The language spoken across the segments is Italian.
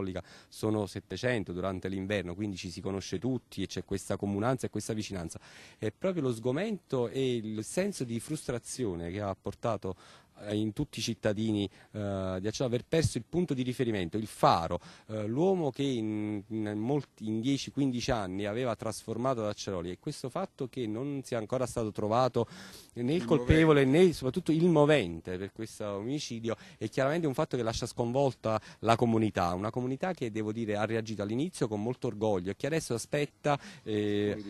Follica sono 700 durante l'inverno, quindi ci si conosce tutti e c'è questa comunanza e questa vicinanza. È proprio lo sgomento e il senso di frustrazione che ha portato eh, in tutti i cittadini eh, di Acciano aver perso il punto di riferimento, il faro, eh, l'uomo che in, in, in 10-15 anni aveva trasformato Acciaroli e questo fatto che non sia ancora stato trovato né il, colpevole né soprattutto il movente per questo omicidio è chiaramente un fatto che lascia sconvolta la comunità, una comunità che devo dire ha reagito all'inizio con molto orgoglio e che adesso aspetta... Eh...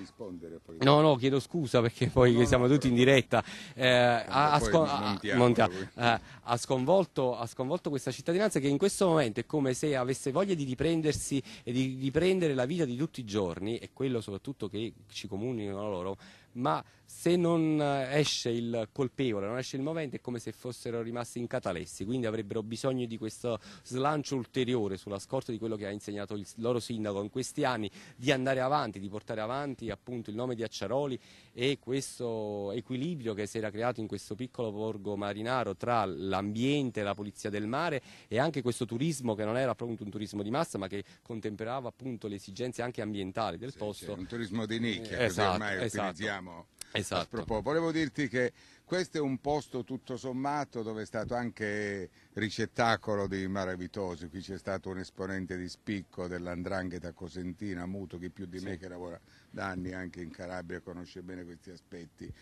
No, no, chiedo scusa perché poi no, no, siamo tutti in diretta. Eh, a, a, a, a, montiamo, eh, ha, sconvolto, ha, sconvolto, questa cittadinanza che in questo momento è come se avesse voglia di riprendersi e di riprendere la vita di tutti i giorni e quello soprattutto che ci comunicano loro ma se non eh, esce il colpevole, non esce il movente, è come se fossero rimasti in catalessi, quindi avrebbero bisogno di questo slancio ulteriore sulla scorta di quello che ha insegnato il loro sindaco in questi anni, di andare avanti, di portare avanti appunto il nome di Acciaroli e questo equilibrio che si era creato in questo piccolo borgo marinaro tra l'ambiente, la polizia del mare e anche questo turismo che non era appunto un turismo di massa ma che contemperava appunto le esigenze anche ambientali del sì, posto. Cioè, un turismo di nicchia esatto, che ormai esatto. utilizziamo esatto parliamo. Esatto. Volevo dirti che questo è un posto tutto sommato dove è stato anche ricettacolo di maravitosi, qui c'è stato un esponente di spicco dell'andrangheta cosentina, Muto, chi più di me che lavora da anni anche in Calabria conosce bene questi aspetti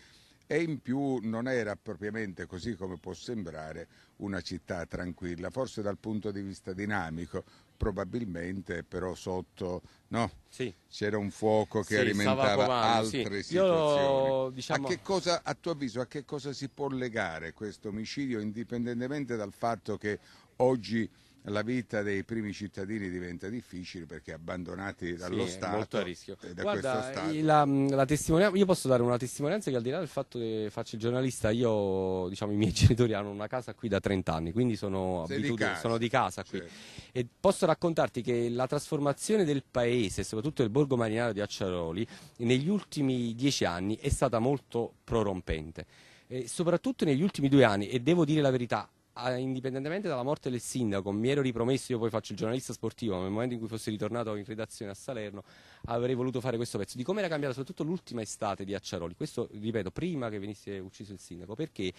e in più non era propriamente così come può sembrare una città tranquilla, forse dal punto di vista dinamico, probabilmente però sotto no? sì. c'era un fuoco che sì, alimentava comando, altre sì. situazioni. Io, diciamo... a, cosa, a tuo avviso a che cosa si può legare questo omicidio indipendentemente dal fatto che oggi la vita dei primi cittadini diventa difficile perché abbandonati dallo sì, Stato da Guarda, Stato. La, la testimonianza, io posso dare una testimonianza che al di là del fatto che faccio il giornalista, io diciamo i miei genitori hanno una casa qui da 30 anni, quindi sono, di casa, sono di casa qui. Certo. E posso raccontarti che la trasformazione del paese, soprattutto del borgo marinaro di Acciaroli, negli ultimi dieci anni è stata molto prorompente. E soprattutto negli ultimi due anni, e devo dire la verità, indipendentemente dalla morte del sindaco, mi ero ripromesso, io poi faccio il giornalista sportivo, ma nel momento in cui fossi ritornato in redazione a Salerno avrei voluto fare questo pezzo, di come era cambiata soprattutto l'ultima estate di Acciaroli, questo ripeto prima che venisse ucciso il sindaco, perché?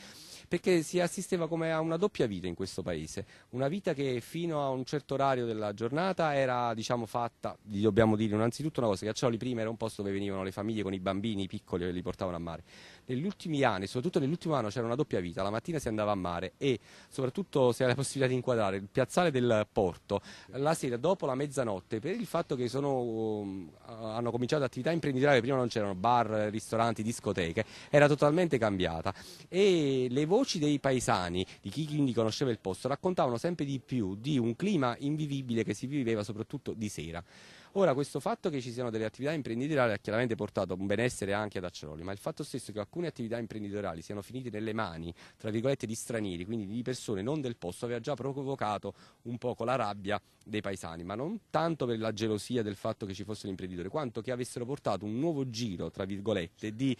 Perché si assisteva come a una doppia vita in questo paese, una vita che fino a un certo orario della giornata era diciamo fatta, gli dobbiamo dire innanzitutto una cosa, che Acciaroli prima era un posto dove venivano le famiglie con i bambini, i piccoli e li portavano a mare, negli ultimi anni, soprattutto nell'ultimo anno c'era una doppia vita, la mattina si andava a mare e soprattutto se hai la possibilità di inquadrare, il piazzale del porto, la sera dopo la mezzanotte, per il fatto che sono, uh, hanno cominciato attività imprenditoriali, prima non c'erano bar, ristoranti, discoteche, era totalmente cambiata e le voci dei paesani, di chi quindi conosceva il posto, raccontavano sempre di più di un clima invivibile che si viveva soprattutto di sera. Ora, questo fatto che ci siano delle attività imprenditoriali ha chiaramente portato un benessere anche ad Acciaroli, ma il fatto stesso che alcune attività imprenditoriali siano finite nelle mani, tra virgolette, di stranieri, quindi di persone non del posto, aveva già provocato un poco la rabbia dei paesani, ma non tanto per la gelosia del fatto che ci fossero imprenditori, quanto che avessero portato un nuovo giro, tra virgolette, di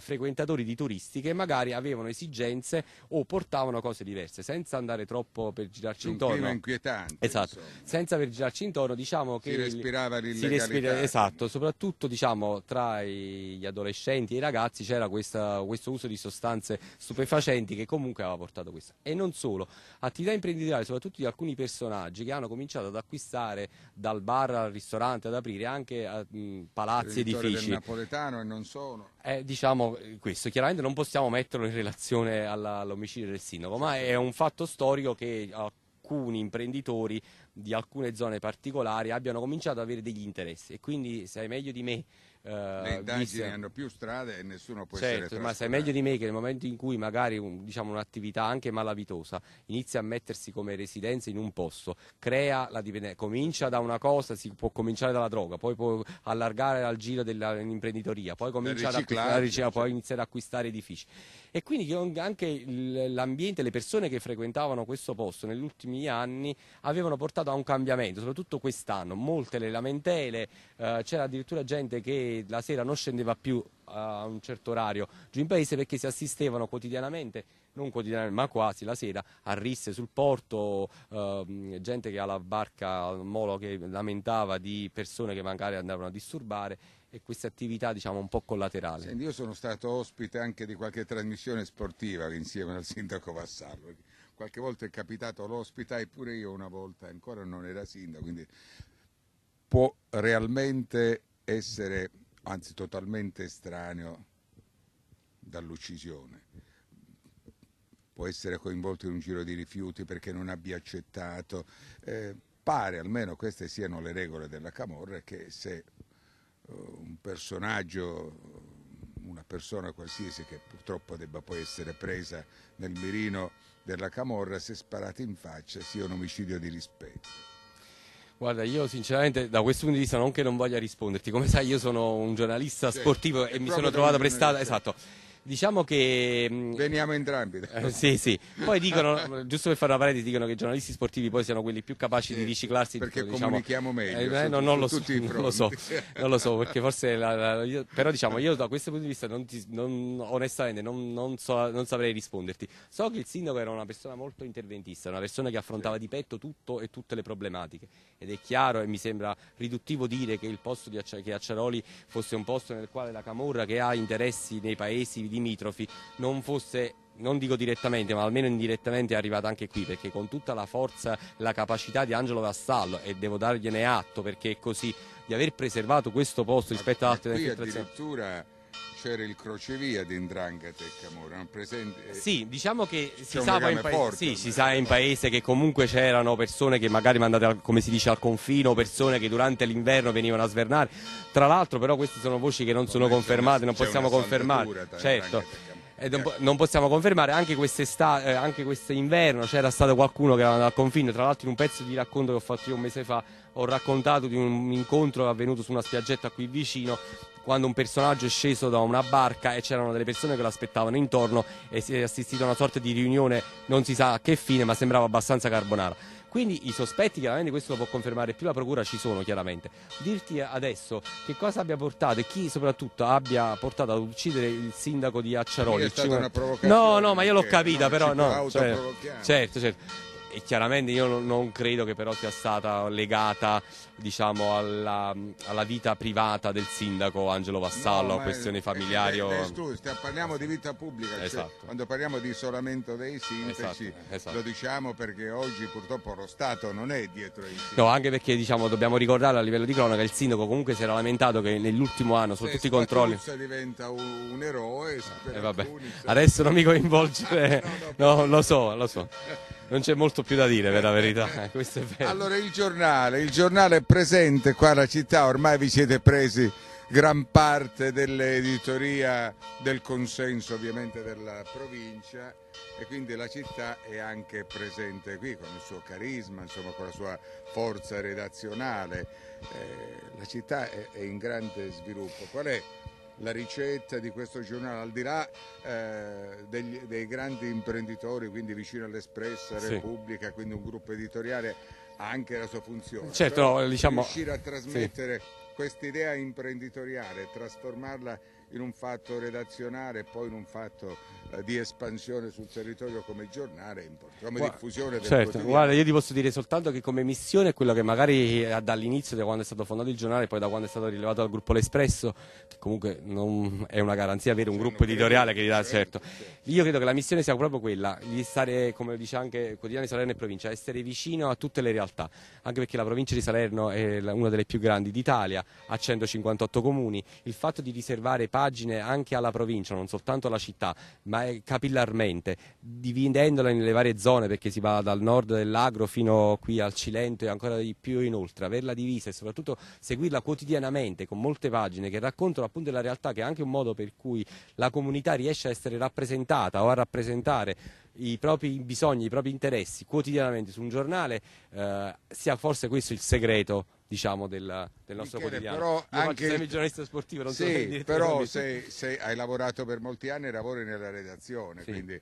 frequentatori di turisti che magari avevano esigenze o portavano cose diverse, senza andare troppo per girarci intorno. Un clima inquietante. Esatto, insomma. senza per girarci intorno, diciamo che... Si respirava l'illegalità. respira, esatto, soprattutto diciamo, tra gli adolescenti e i ragazzi c'era questa, questo uso di sostanze stupefacenti che comunque aveva portato questo. E non solo, attività imprenditoriali, soprattutto di alcuni personaggi che hanno cominciato ad acquistare dal bar al ristorante, ad aprire anche a, mh, palazzi, edifici. Il napoletano e non sono. Eh, diciamo, diciamo eh, questo, chiaramente non possiamo metterlo in relazione alla, all'omicidio del sindaco, ma è un fatto storico che alcuni imprenditori di alcune zone particolari abbiano cominciato ad avere degli interessi e quindi sai meglio di me eh, le indagini vista. hanno più strade e nessuno può certo, essere ma sai meglio di me che nel momento in cui magari un, diciamo, un'attività anche malavitosa inizia a mettersi come residenza in un posto, crea la dipendenza, comincia da una cosa, si può cominciare dalla droga, poi può allargare al giro dell'imprenditoria, poi comincia ad acquistare, cioè. poi certo. iniziare ad acquistare edifici. E quindi anche l'ambiente, le persone che frequentavano questo posto negli ultimi anni avevano portato a un cambiamento, soprattutto quest'anno, molte le lamentele, eh, c'era addirittura gente che la sera non scendeva più a un certo orario giù in paese perché si assistevano quotidianamente, non quotidianamente ma quasi la sera, a risse sul porto, ehm, gente che alla barca al molo che lamentava di persone che magari andavano a disturbare e queste attività diciamo un po' collaterali. Senti, io sono stato ospite anche di qualche trasmissione sportiva insieme al sindaco Vassallo. Qualche volta è capitato l'ospita eppure io una volta, ancora non era sindaco, quindi può realmente essere anzi totalmente estraneo dall'uccisione. Può essere coinvolto in un giro di rifiuti perché non abbia accettato. Eh, pare, almeno queste siano le regole della Camorra, che se eh, un personaggio una persona qualsiasi che purtroppo debba poi essere presa nel mirino della camorra se sparata in faccia sia un omicidio di rispetto. Guarda, io sinceramente da questo punto di vista non che non voglia risponderti, come sai io sono un giornalista sì, sportivo e mi sono trovato prestato... esatto, diciamo che... Mm, Veniamo entrambi. Eh, sì, sì. Poi dicono, giusto per fare una parentesi, dicono che i giornalisti sportivi poi siano quelli più capaci sì, di riciclarsi. Perché tutto, diciamo, comunichiamo meglio. Eh, su, no, non, lo so, non lo so, non lo so, perché forse... La, la, io, però diciamo, io da questo punto di vista, non ti, non, onestamente, non, so, non, saprei risponderti. So che il sindaco era una persona molto interventista, una persona che affrontava sì. di petto tutto e tutte le problematiche. Ed è chiaro e mi sembra riduttivo dire che il posto di Acciaroli fosse un posto nel quale la Camorra, che ha interessi nei paesi limitrofi non fosse non dico direttamente, ma almeno indirettamente è arrivata anche qui, perché con tutta la forza la capacità di Angelo Vassallo, e devo dargliene atto perché è così, di aver preservato questo posto rispetto ad altre infiltrazioni. addirittura c'era il crocevia di Indrangheta e Camorra. Presente... Sì, diciamo che si sa, paese, porto, sì, si sa, in paese, che comunque c'erano persone che magari mandate, al, come si dice, al confino, persone che durante l'inverno venivano a svernare. Tra l'altro però queste sono voci che non sono confermate, non possiamo confermare. Certo. Eh, non possiamo confermare, anche, eh, anche quest'inverno c'era stato qualcuno che era andato al confino, tra l'altro in un pezzo di racconto che ho fatto io un mese fa ho raccontato di un incontro avvenuto su una spiaggetta qui vicino quando un personaggio è sceso da una barca e c'erano delle persone che lo aspettavano intorno e si è assistito a una sorta di riunione, non si sa a che fine, ma sembrava abbastanza carbonara. Quindi i sospetti, chiaramente questo lo può confermare più la procura, ci sono chiaramente. Dirti adesso che cosa abbia portato e chi soprattutto abbia portato ad uccidere il sindaco di Acciaroli. È stata una provocazione. No, no, ma io l'ho capita però. No, cioè, certo, certo e chiaramente io non, non credo che però sia stata legata diciamo, alla, alla, vita privata del sindaco Angelo Vassallo, no, a questioni familiari. Eh, eh, parliamo di vita pubblica, cioè esatto. cioè, quando parliamo di isolamento dei sindaci esatto, esatto. lo diciamo perché oggi purtroppo lo Stato non è dietro i sindaci. No, anche perché diciamo, dobbiamo ricordare a livello di cronaca, il sindaco comunque si era lamentato che nell'ultimo anno, sotto tutti i controlli... se diventa un, eroe, eh, alcuni, Adesso non mi coinvolgere, no, no, no, lo so, lo so. non c'è molto più da dire per la verità. Eh, allora il giornale, il giornale è presente qua alla città, ormai vi siete presi gran parte dell'editoria del consenso ovviamente della provincia e quindi la città è anche presente qui con il suo carisma, insomma, con la sua forza redazionale. Eh, la città è, è in grande sviluppo. Qual è la ricetta di questo giornale, al di là eh, degli, dei grandi imprenditori, quindi vicino all'Espresso, sì. Repubblica, quindi un gruppo editoriale, ha anche la sua funzione. Certo, Però, eh, diciamo... Riuscire a trasmettere sì. questa idea imprenditoriale, trasformarla in un fatto redazionale e poi in un fatto eh, di espansione sul territorio come giornale come Gua- diffusione del certo, Guarda, io ti posso dire soltanto che come missione è quello che magari eh, dall'inizio, da quando è stato fondato il giornale, poi da quando è stato rilevato dal gruppo L'Espresso, che comunque non è una garanzia avere un Se gruppo editoriale che gli dà certo, certo. certo. Io credo che la missione sia proprio quella, di stare, come dice anche Quotidiani Salerno e Provincia, essere vicino a tutte le realtà, anche perché la provincia di Salerno è una delle più grandi d'Italia, ha 158 comuni, il fatto di riservare pagine anche alla provincia, non soltanto alla città, ma eh, capillarmente, dividendola nelle varie zone perché si va dal nord dell'Agro fino qui al Cilento e ancora di più in inoltre, averla divisa e soprattutto seguirla quotidianamente con molte pagine che raccontano appunto la realtà che è anche un modo per cui la comunità riesce a essere rappresentata o a rappresentare i propri bisogni, i propri interessi quotidianamente su un giornale, eh, sia forse questo il segreto diciamo, del, del, nostro Michele, quotidiano. Però anche... sei il giornalista sportivo, non sì, però se, se, hai lavorato per molti anni lavori nella redazione, sì. quindi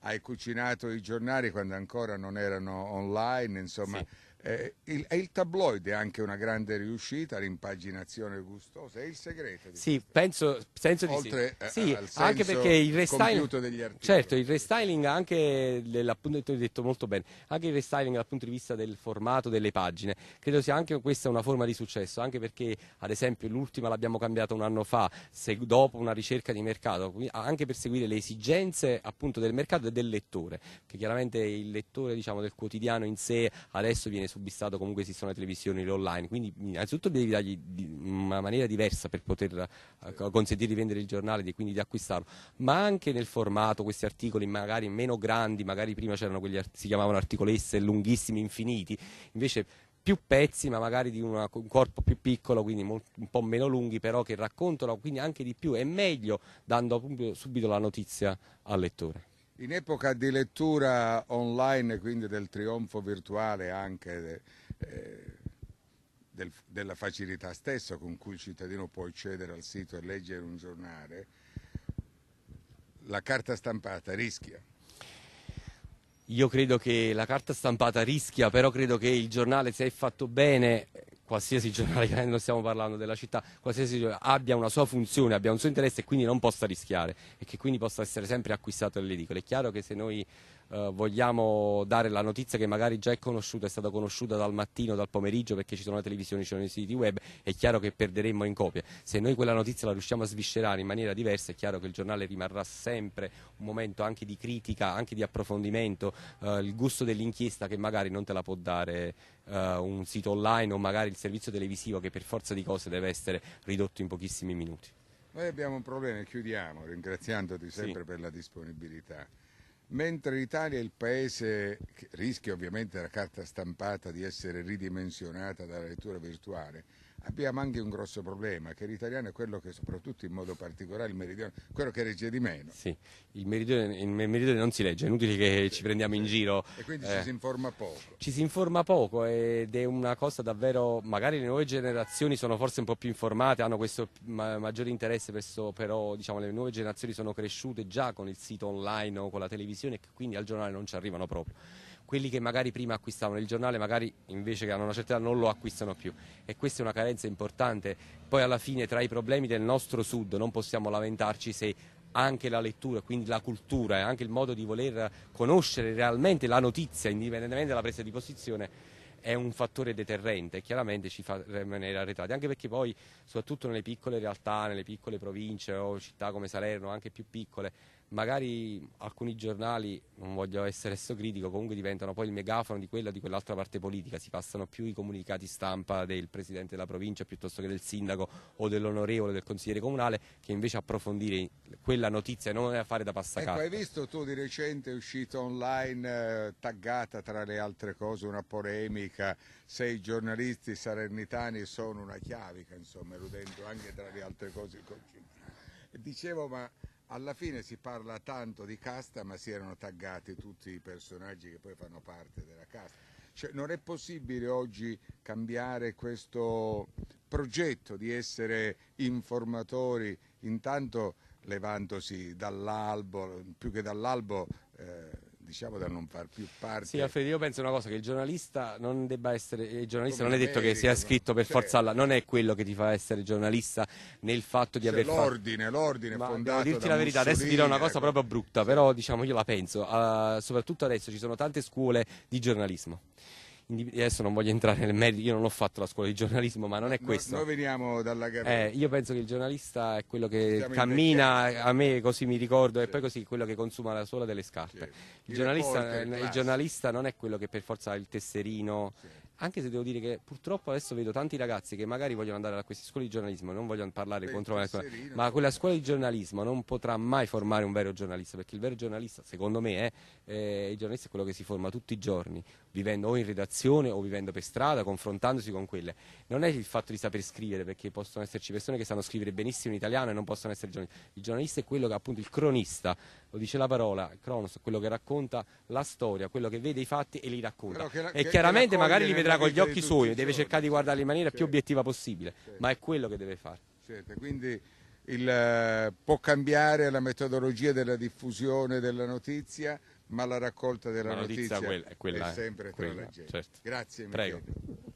hai cucinato i giornali quando ancora non erano online, insomma... Sì eh, il, è il tabloide anche una grande riuscita, l'impaginazione gustosa, è il segreto. sì, penso, penso di Oltre eh, sì. sì anche perché il restyling, certo, il restyling anche, detto molto bene, anche il restyling dal punto di vista del formato delle pagine, credo sia anche questa una forma di successo, anche perché ad esempio l'ultima l'abbiamo cambiata un anno fa, se, dopo una ricerca di mercato, anche per seguire le esigenze appunto del mercato e del lettore, che chiaramente il lettore diciamo, del quotidiano in sé adesso viene subissato comunque esistono le televisioni, le online, quindi innanzitutto devi dargli una maniera diversa per poter eh, consentire di vendere il giornale e quindi di acquistarlo, ma anche nel formato, questi articoli magari meno grandi, magari prima c'erano quelli si chiamavano articolesse lunghissimi, infiniti, invece più pezzi, ma magari di una, un corpo più piccolo, quindi un po' meno lunghi, però che raccontano quindi anche di più e meglio, dando subito la notizia al lettore. In epoca di lettura online, quindi del trionfo virtuale anche eh, del, della facilità stessa con cui il cittadino può accedere al sito e leggere un giornale, la carta stampata rischia. Io credo che la carta stampata rischia, però credo che il giornale, se è fatto bene, qualsiasi giornale, non stiamo parlando della città, qualsiasi giornale abbia una sua funzione, abbia un suo interesse e quindi non possa rischiare e che quindi possa essere sempre acquistato dalle edicole. È chiaro che se noi eh, vogliamo dare la notizia che magari già è conosciuta, è stata conosciuta dal mattino, dal pomeriggio, perché ci sono le televisioni, ci sono i siti web, è chiaro che perderemmo in copia. Se noi quella notizia la riusciamo a sviscerare in maniera diversa, è chiaro che il giornale rimarrà sempre un momento anche di critica, anche di approfondimento, eh, il gusto dell'inchiesta che magari non te la può dare Uh, un sito online o magari il servizio televisivo che per forza di cose deve essere ridotto in pochissimi minuti. Noi abbiamo un problema e chiudiamo ringraziandoti sempre sì. per la disponibilità. Mentre l'Italia è il paese che rischia ovviamente la carta stampata di essere ridimensionata dalla lettura virtuale, abbiamo anche un grosso problema, che l'italiano è quello che soprattutto in modo particolare il meridione, quello che regge di meno. Sì, il meridione, il meridione non si legge, è inutile che ci prendiamo in giro. E quindi eh, ci si informa poco. Ci si informa poco ed è una cosa davvero, magari le nuove generazioni sono forse un po' più informate, hanno questo ma, maggiore interesse, verso, però diciamo, le nuove generazioni sono cresciute già con il sito online o con la televisione e quindi al giornale non ci arrivano proprio quelli che magari prima acquistavano il giornale magari invece che hanno una certa età non lo acquistano più e questa è una carenza importante. Poi alla fine tra i problemi del nostro sud non possiamo lamentarci se anche la lettura, quindi la cultura e anche il modo di voler conoscere realmente la notizia, indipendentemente dalla presa di posizione, è un fattore deterrente e chiaramente ci fa rimanere arretrati, anche perché poi soprattutto nelle piccole realtà, nelle piccole province o città come Salerno, anche più piccole, magari alcuni giornali, non voglio essere esso critico, comunque diventano poi il megafono di quella o di quell'altra parte politica, si passano più i comunicati stampa del presidente della provincia piuttosto che del sindaco o dell'onorevole del consigliere comunale che invece approfondire quella notizia e non è fare da passacarte. Ecco, hai visto tu di recente è uscita online eh, taggata tra le altre cose una polemica se i giornalisti salernitani sono una chiavica, insomma, erudendo anche tra le altre cose Dicevo, ma alla fine si parla tanto di casta, ma si erano taggati tutti i personaggi che poi fanno parte della casta. Cioè, non è possibile oggi cambiare questo progetto di essere informatori, intanto levandosi dall'albo, più che dall'albo eh, diciamo da non far più parte. Sì, Alfredo, io penso una cosa che il giornalista non debba essere. Eh, il giornalista Come non è detto America, che sia scritto per cioè, forza alla. Non è quello che ti fa essere giornalista nel fatto di cioè, aver l'ordine, fatto. L'ordine, l'ordine fondato. Devo dirti la verità, adesso dirò una cosa ecco. proprio brutta, però diciamo io la penso. Uh, soprattutto adesso ci sono tante scuole di giornalismo adesso non voglio entrare nel merito, io non ho fatto la scuola di giornalismo, ma non è questo. No, noi veniamo dalla carriera. Eh, io penso che il giornalista è quello che Siamo cammina, a me così mi ricordo, sì. e poi così quello che consuma la sola delle scarpe. Sì. Il, giornalista, il, giornalista, non è quello che per forza ha il tesserino. Sì anche se devo dire che purtroppo adesso vedo tanti ragazzi che magari vogliono andare a queste scuole di giornalismo, non vogliono parlare Beh, contro una scuola, ma quella scuola di giornalismo non potrà mai formare un vero giornalista, perché il vero giornalista, secondo me, è, eh, il giornalista è quello che si forma tutti i giorni, vivendo o in redazione o vivendo per strada, confrontandosi con quelle. Non è il fatto di saper scrivere, perché possono esserci persone che sanno scrivere benissimo in italiano e non possono essere giornalisti. Il giornalista è quello che appunto il cronista, lo dice la parola, cronos, quello che racconta la storia, quello che vede i fatti e li racconta. Che, e che, chiaramente che magari li vede vedrà con gli occhi suoi, deve cercare di guardarli in maniera certo. più obiettiva possibile, certo. ma è quello che deve fare. Certo. Quindi il, eh, può cambiare la metodologia della diffusione della notizia, ma la raccolta della la notizia, notizia quella, quella, è eh, sempre quella, tra la gente. Certo. Grazie Prego.